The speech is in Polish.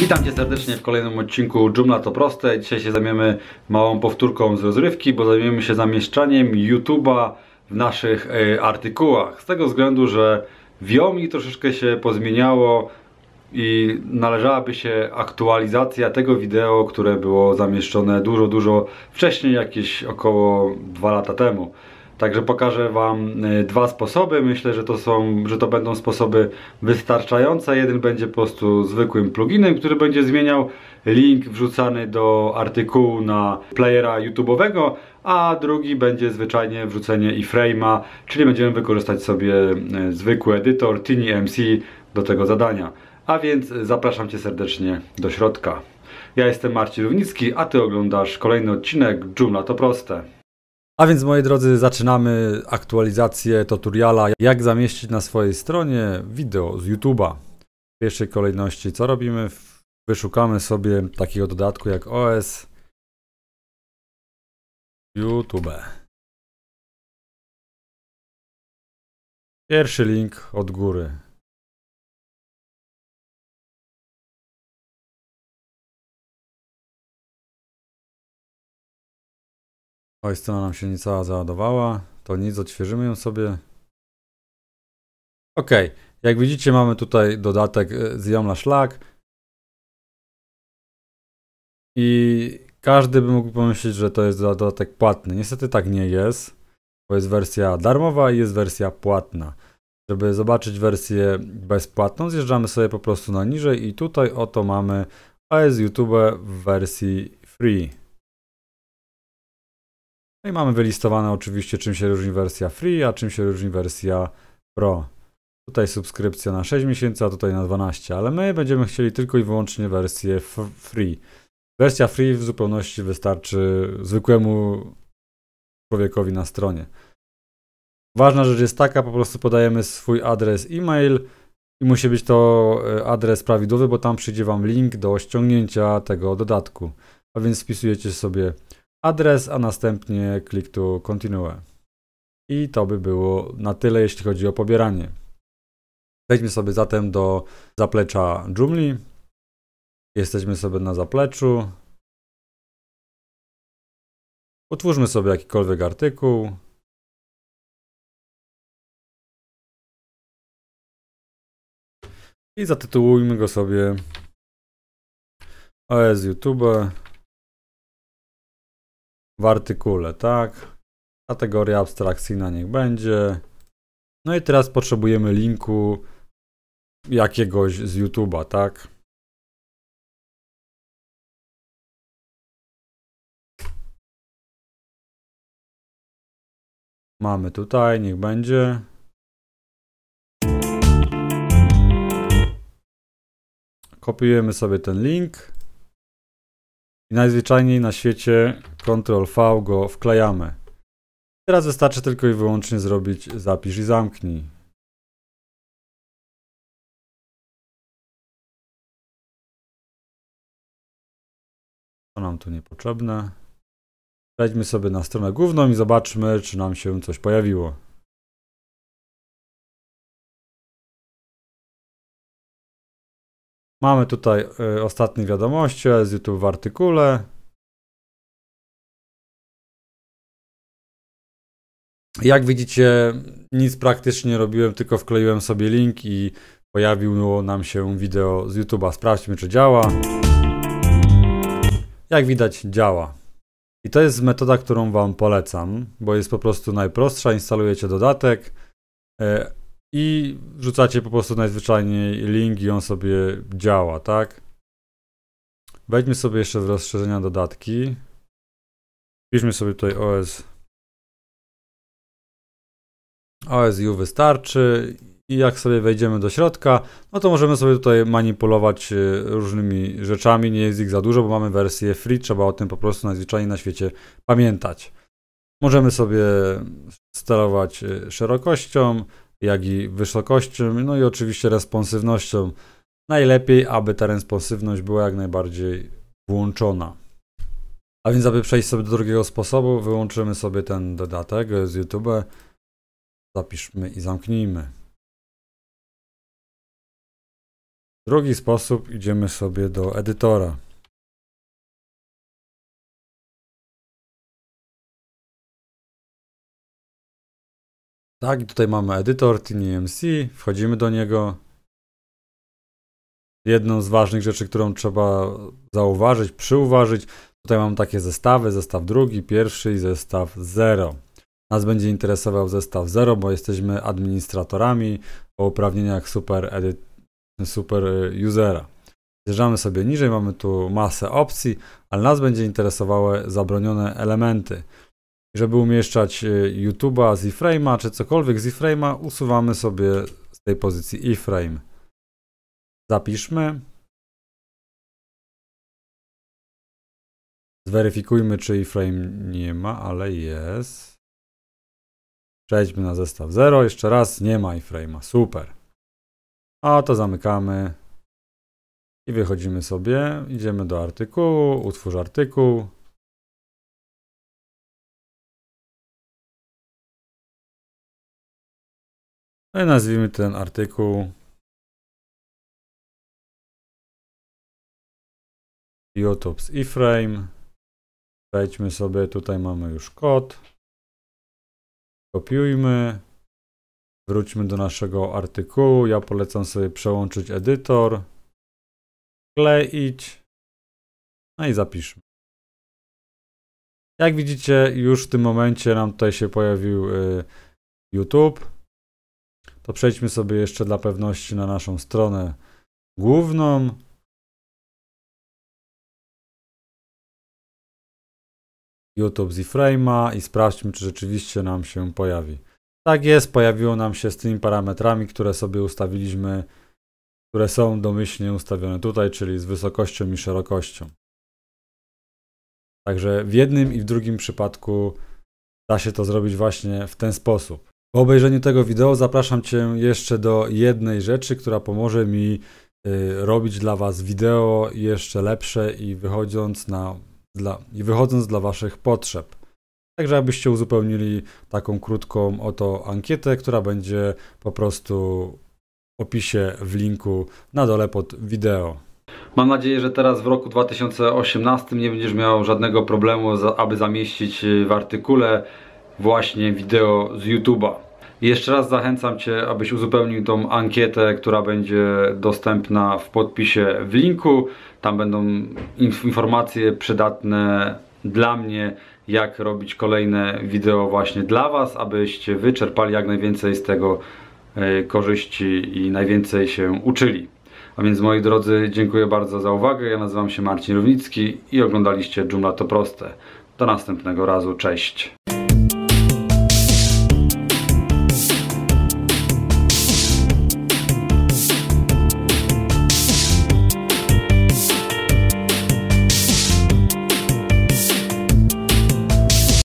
Witam Cię serdecznie w kolejnym odcinku Joomla to proste. Dzisiaj się zajmiemy małą powtórką z rozrywki, bo zajmiemy się zamieszczaniem YouTube'a w naszych y, artykułach. Z tego względu, że Wiomi troszeczkę się pozmieniało i należałaby się aktualizacja tego wideo, które było zamieszczone dużo, dużo wcześniej, jakieś około 2 lata temu. Także pokażę Wam e, dwa sposoby. Myślę, że to, są, że to będą sposoby wystarczające. Jeden będzie po prostu zwykłym pluginem, który będzie zmieniał link wrzucany do artykułu na playera YouTube'owego, a drugi będzie zwyczajnie wrzucenie iframe'a, czyli będziemy wykorzystać sobie e, zwykły edytor Tiny MC do tego zadania. A więc zapraszam Cię serdecznie do środka. Ja jestem Marcin Równicki, a Ty oglądasz kolejny odcinek Joomla to proste. A więc moi drodzy, zaczynamy aktualizację tutoriala, jak zamieścić na swojej stronie wideo z YouTube'a. W pierwszej kolejności co robimy? Wyszukamy sobie takiego dodatku jak OS YouTube. Pierwszy link od góry. Oj, strona nam się niecała załadowała. To nic, odświeżymy ją sobie. Ok, jak widzicie mamy tutaj dodatek e, z Yamla Szlak. I każdy by mógł pomyśleć, że to jest dodatek płatny. Niestety tak nie jest, bo jest wersja darmowa i jest wersja płatna. Żeby zobaczyć wersję bezpłatną, zjeżdżamy sobie po prostu na niżej i tutaj oto mamy AS YouTube w wersji free. No i mamy wylistowane oczywiście, czym się różni wersja free, a czym się różni wersja pro. Tutaj subskrypcja na 6 miesięcy, a tutaj na 12, ale my będziemy chcieli tylko i wyłącznie wersję free. Wersja free w zupełności wystarczy zwykłemu człowiekowi na stronie. Ważna rzecz jest taka, po prostu podajemy swój adres e-mail i musi być to e, adres prawidłowy, bo tam przyjdzie Wam link do ściągnięcia tego dodatku. A więc wpisujecie sobie adres, a następnie klik tu continue. I to by było na tyle, jeśli chodzi o pobieranie. Wejdźmy sobie zatem do zaplecza Joomla. Jesteśmy sobie na zapleczu. Utwórzmy sobie jakikolwiek artykuł. I zatytułujmy go sobie OS YouTube w artykule, tak? Kategoria abstrakcyjna niech będzie. No i teraz potrzebujemy linku jakiegoś z YouTube'a, tak? Mamy tutaj, niech będzie. Kopiujemy sobie ten link. I najzwyczajniej na świecie Ctrl V go wklejamy. Teraz wystarczy tylko i wyłącznie zrobić zapisz i zamknij. To nam tu niepotrzebne. Wejdźmy sobie na stronę główną i zobaczmy, czy nam się coś pojawiło. Mamy tutaj e, ostatnie wiadomości z YouTube w artykule. Jak widzicie, nic praktycznie nie robiłem, tylko wkleiłem sobie link i pojawiło nam się wideo z YouTube'a. Sprawdźmy, czy działa. Jak widać, działa. I to jest metoda, którą Wam polecam, bo jest po prostu najprostsza. Instalujecie dodatek, e, i wrzucacie po prostu najzwyczajniej link i on sobie działa, tak? Wejdźmy sobie jeszcze w rozszerzenia dodatki. Wpiszmy sobie tutaj OS. OSU wystarczy i jak sobie wejdziemy do środka, no to możemy sobie tutaj manipulować e, różnymi rzeczami. Nie jest ich za dużo, bo mamy wersję free, trzeba o tym po prostu najzwyczajniej na świecie pamiętać. Możemy sobie sterować e, szerokością, jak i wysokością, no i oczywiście responsywnością. Najlepiej, aby ta responsywność była jak najbardziej włączona. A więc, aby przejść sobie do drugiego sposobu, wyłączymy sobie ten dodatek z YouTube. Zapiszmy i zamknijmy. W drugi sposób idziemy sobie do edytora. Tak, i tutaj mamy edytor TinyMC, e wchodzimy do niego. Jedną z ważnych rzeczy, którą trzeba zauważyć, przyuważyć, tutaj mam takie zestawy, zestaw drugi, pierwszy i zestaw 0. Nas będzie interesował zestaw 0, bo jesteśmy administratorami o uprawnieniach super, edit, super y, usera. Zjeżdżamy sobie niżej, mamy tu masę opcji, ale nas będzie interesowały zabronione elementy żeby umieszczać e, YouTube'a z iframe'a czy cokolwiek z iframe'a, usuwamy sobie z tej pozycji iframe. Zapiszmy. Zweryfikujmy, czy iframe nie ma, ale jest. Przejdźmy na zestaw 0. Jeszcze raz, nie ma iframe'a. Super. A to zamykamy. I wychodzimy sobie, idziemy do artykułu, utwórz artykuł. No i nazwijmy ten artykuł YouTube iframe. Wejdźmy sobie, tutaj mamy już kod. Kopiujmy. Wróćmy do naszego artykułu. Ja polecam sobie przełączyć edytor. Kleić. No i zapiszmy. Jak widzicie, już w tym momencie nam tutaj się pojawił y, YouTube to przejdźmy sobie jeszcze dla pewności na naszą stronę główną. YouTube z framea i sprawdźmy, czy rzeczywiście nam się pojawi. Tak jest, pojawiło nam się z tymi parametrami, które sobie ustawiliśmy, które są domyślnie ustawione tutaj, czyli z wysokością i szerokością. Także w jednym i w drugim przypadku da się to zrobić właśnie w ten sposób. Po obejrzeniu tego wideo zapraszam Cię jeszcze do jednej rzeczy, która pomoże mi y, robić dla Was wideo jeszcze lepsze i wychodząc, na, dla, i wychodząc dla Waszych potrzeb. Także abyście uzupełnili taką krótką oto ankietę, która będzie po prostu w opisie w linku na dole pod wideo. Mam nadzieję, że teraz w roku 2018 nie będziesz miał żadnego problemu, aby zamieścić y, w artykule właśnie wideo z YouTube'a. Jeszcze raz zachęcam Cię, abyś uzupełnił tą ankietę, która będzie dostępna w podpisie w linku. Tam będą informacje przydatne dla mnie, jak robić kolejne wideo właśnie dla Was, abyście wyczerpali jak najwięcej z tego e, korzyści i najwięcej się uczyli. A więc moi drodzy, dziękuję bardzo za uwagę. Ja nazywam się Marcin Równicki i oglądaliście Joomla to proste. Do następnego razu, cześć.